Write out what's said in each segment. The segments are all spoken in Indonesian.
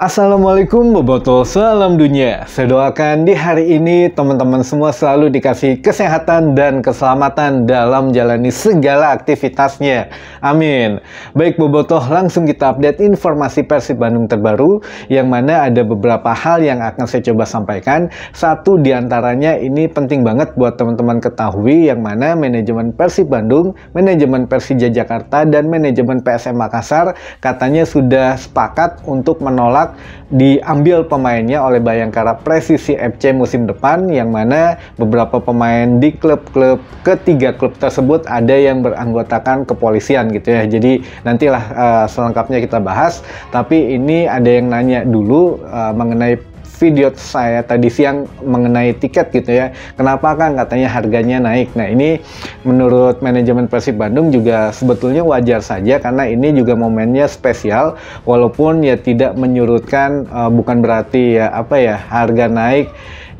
Assalamualaikum bobotoh salam dunia. Saya doakan di hari ini teman-teman semua selalu dikasih kesehatan dan keselamatan dalam menjalani segala aktivitasnya. Amin. Baik bobotoh, langsung kita update informasi Persib Bandung terbaru yang mana ada beberapa hal yang akan saya coba sampaikan. Satu diantaranya ini penting banget buat teman-teman ketahui yang mana manajemen Persib Bandung, manajemen Persija Jakarta dan manajemen PSM Makassar katanya sudah sepakat untuk menolak diambil pemainnya oleh Bayangkara Presisi FC musim depan yang mana beberapa pemain di klub-klub ketiga klub tersebut ada yang beranggotakan kepolisian gitu ya. Jadi nantilah uh, selengkapnya kita bahas. Tapi ini ada yang nanya dulu uh, mengenai video saya tadi siang mengenai tiket gitu ya. Kenapa kan katanya harganya naik. Nah, ini menurut manajemen Persib Bandung juga sebetulnya wajar saja karena ini juga momennya spesial walaupun ya tidak menyurutkan uh, bukan berarti ya apa ya harga naik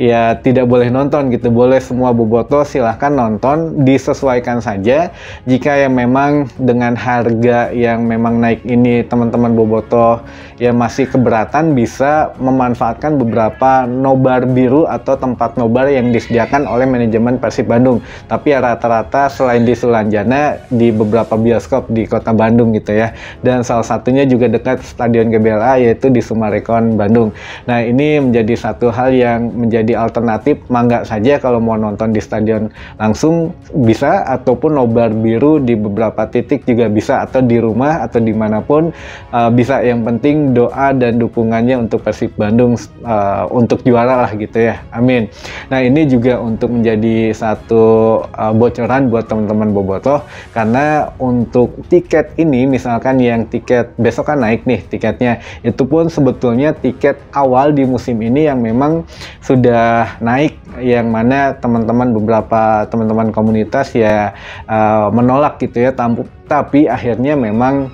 ya tidak boleh nonton gitu boleh semua boboto silahkan nonton disesuaikan saja jika yang memang dengan harga yang memang naik ini teman-teman boboto ya masih keberatan bisa memanfaatkan beberapa nobar biru atau tempat nobar yang disediakan oleh manajemen Persib Bandung tapi ya rata-rata selain di Sulanjana di beberapa bioskop di kota Bandung gitu ya dan salah satunya juga dekat Stadion GBLA yaitu di Sumarekon Bandung nah ini menjadi satu hal yang menjadi jadi alternatif mangga saja kalau mau nonton di stadion langsung bisa ataupun nobar biru di beberapa titik juga bisa atau di rumah atau dimanapun uh, bisa yang penting doa dan dukungannya untuk Persib Bandung uh, untuk juara lah gitu ya amin nah ini juga untuk menjadi satu uh, bocoran buat teman-teman Bobotoh karena untuk tiket ini misalkan yang tiket besok kan naik nih tiketnya itu pun sebetulnya tiket awal di musim ini yang memang sudah udah naik yang mana teman-teman beberapa teman-teman komunitas ya uh, menolak gitu ya tampu, tapi akhirnya memang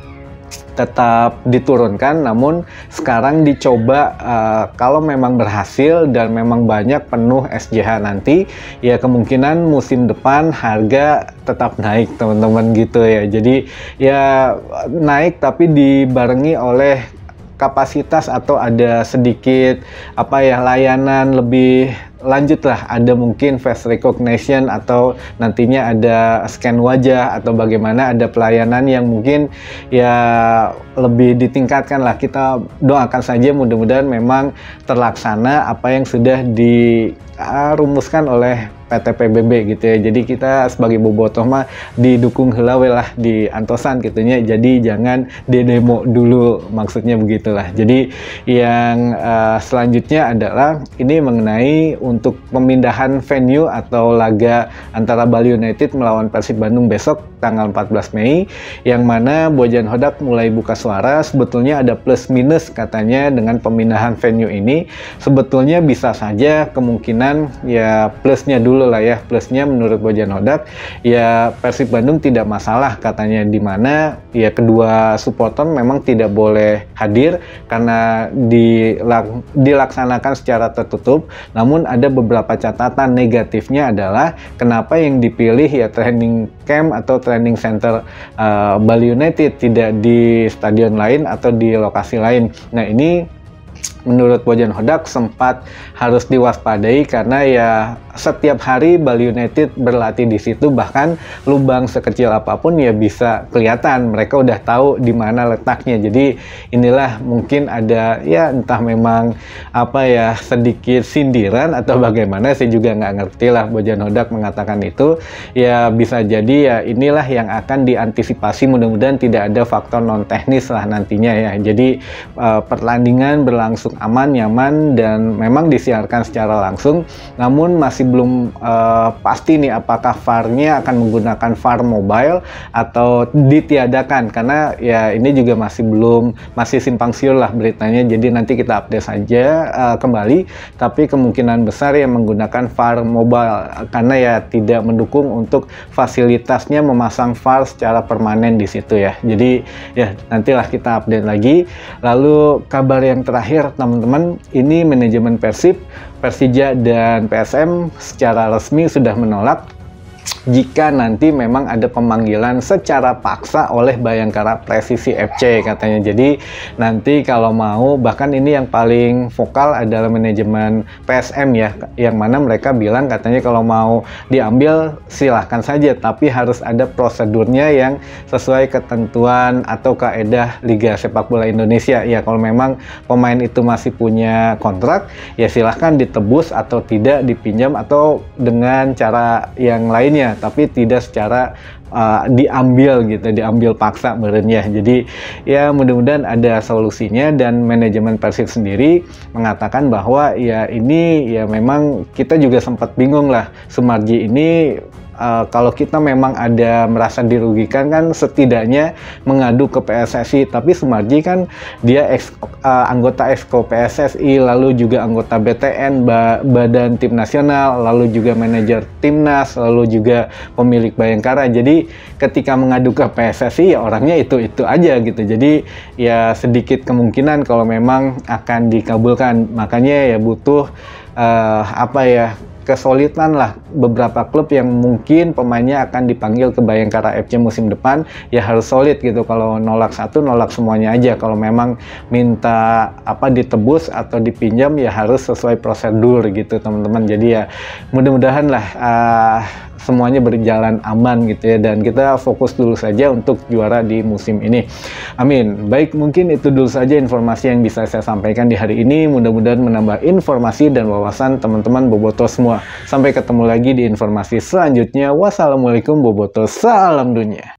tetap diturunkan namun sekarang dicoba uh, kalau memang berhasil dan memang banyak penuh SJH nanti ya kemungkinan musim depan harga tetap naik teman-teman gitu ya jadi ya naik tapi dibarengi oleh kapasitas atau ada sedikit apa ya layanan lebih lanjut lah ada mungkin face recognition atau nantinya ada scan wajah atau bagaimana ada pelayanan yang mungkin ya lebih ditingkatkan lah kita doakan saja mudah-mudahan memang terlaksana apa yang sudah dirumuskan ah, oleh PT PBB gitu ya jadi kita sebagai bobotoh mah didukung helawe lah di antosan ya. jadi jangan demo dulu maksudnya begitulah jadi yang uh, selanjutnya adalah ini mengenai untuk pemindahan venue atau laga antara Bali United melawan Persib Bandung besok tanggal 14 Mei yang mana Bojan Hodak mulai buka suara sebetulnya ada plus minus katanya dengan pemindahan venue ini sebetulnya bisa saja kemungkinan ya plusnya dulu dulu lah ya. Plusnya menurut Bojan Hodak ya Persib Bandung tidak masalah katanya di mana ya kedua supporter memang tidak boleh hadir karena dilak dilaksanakan secara tertutup. Namun ada beberapa catatan negatifnya adalah kenapa yang dipilih ya training camp atau training center uh, Bali United tidak di stadion lain atau di lokasi lain. Nah, ini menurut Bojan Hodak sempat harus diwaspadai karena ya setiap hari Bali United berlatih di situ bahkan lubang sekecil apapun ya bisa kelihatan mereka udah tahu di mana letaknya jadi inilah mungkin ada ya entah memang apa ya sedikit sindiran atau bagaimana sih juga nggak ngerti lah Bojan Hodak mengatakan itu ya bisa jadi ya inilah yang akan diantisipasi mudah-mudahan tidak ada faktor non teknis lah nantinya ya jadi uh, pertandingan berlangsung berlangsung aman, nyaman, dan memang disiarkan secara langsung. Namun masih belum uh, pasti nih apakah VAR-nya akan menggunakan VAR mobile atau ditiadakan karena ya ini juga masih belum masih simpang siur lah beritanya. Jadi nanti kita update saja uh, kembali. Tapi kemungkinan besar yang menggunakan VAR mobile karena ya tidak mendukung untuk fasilitasnya memasang VAR secara permanen di situ ya. Jadi ya nantilah kita update lagi. Lalu kabar yang terakhir terakhir teman-teman, ini manajemen Persib, Persija dan PSM secara resmi sudah menolak jika nanti memang ada pemanggilan secara paksa oleh Bayangkara Presisi FC katanya. Jadi nanti kalau mau bahkan ini yang paling vokal adalah manajemen PSM ya yang mana mereka bilang katanya kalau mau diambil silahkan saja tapi harus ada prosedurnya yang sesuai ketentuan atau kaedah Liga Sepak Bola Indonesia. Ya kalau memang pemain itu masih punya kontrak ya silahkan ditebus atau tidak dipinjam atau dengan cara yang lainnya tapi tidak secara uh, diambil gitu diambil paksa merenyah jadi ya mudah-mudahan ada solusinya dan manajemen Persib sendiri mengatakan bahwa ya ini ya memang kita juga sempat bingung lah Sumarji ini uh, kalau kita memang ada merasa dirugikan kan setidaknya mengadu ke PSSI tapi Sumarji kan dia ex, uh, eh, anggota exco PSSI lalu juga anggota BTN ba badan tim nasional lalu juga manajer timnas lalu juga pemilik Bayangkara jadi ketika mengadu ke PSSI ya orangnya itu itu aja gitu jadi ya sedikit kemungkinan kalau memang akan dikabulkan makanya ya butuh uh, apa ya kesulitan lah beberapa klub yang mungkin pemainnya akan dipanggil ke Bayangkara FC musim depan ya harus solid gitu kalau nolak satu nolak semuanya aja kalau memang minta apa ditebus atau dipinjam ya harus sesuai prosedur gitu teman-teman jadi ya mudah-mudahan lah uh, semuanya berjalan aman gitu ya dan kita fokus dulu saja untuk juara di musim ini. Amin. Baik, mungkin itu dulu saja informasi yang bisa saya sampaikan di hari ini. Mudah-mudahan menambah informasi dan wawasan teman-teman Boboto semua. Sampai ketemu lagi di informasi selanjutnya. Wassalamualaikum Boboto. Salam dunia.